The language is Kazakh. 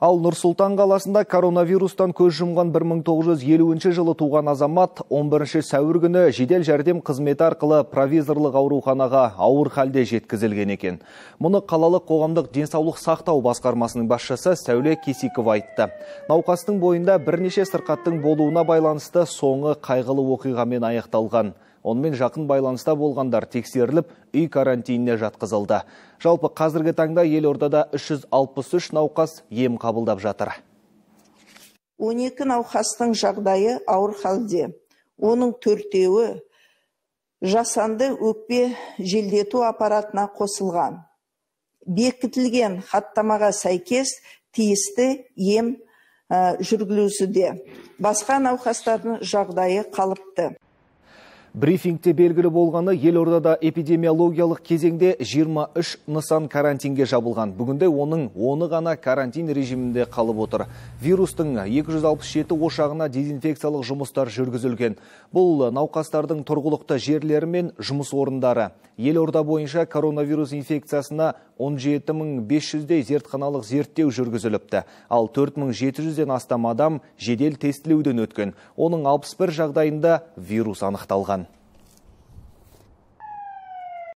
Ал Нұрсултан қаласында коронавирустан көз жұмған 1950 жылы туған азамат 11 сәуір күні жедел жәрдем қызметі арқылы провизорлық ауруханаға ауыр халде жеткізілген екен. Мұны қалалық қоғамдық денсаулық сақтау басқармасының басшысы Сәуле Кесиков айтты. Науқастың бойында бірнеше сырқаттың болуына байланысты соңы қайғылы оқиғамен аяқталған онымен жақын байланыста болғандар тексеріліп үй карантиніне жатқызылды жалпы қазіргі таңда елордада 363 науқас ем қабылдап жатыр 12 науқастың жағдайы ауыр халде оның төртеуі жасанды өкпе желдету аппаратына қосылған бекітілген хаттамаға сәйкес тиісті ем ә, жүргізілуде басқа науқастардың жағдайы қалыпты Брифингте белгілі болғаны елордада эпидемиологиялық кезеңде 23 нысан карантинге жабылған. Бүгінде оның оны ғана карантин режимінде қалып отыр. Вирустың 267 ошағына дезинфекциялық жұмыстар жүргізілген. Бұл науқастардың тұрғылықты жерлері мен жұмыс орындары. Елорда бойынша коронавирус инфекциясына 17500-дей зертханалық зерттеу жүргізіліпті. Ал 4700-ден астам адам жедел тестілеуден өткен. Оның 61 жағдайында вирус анықталған.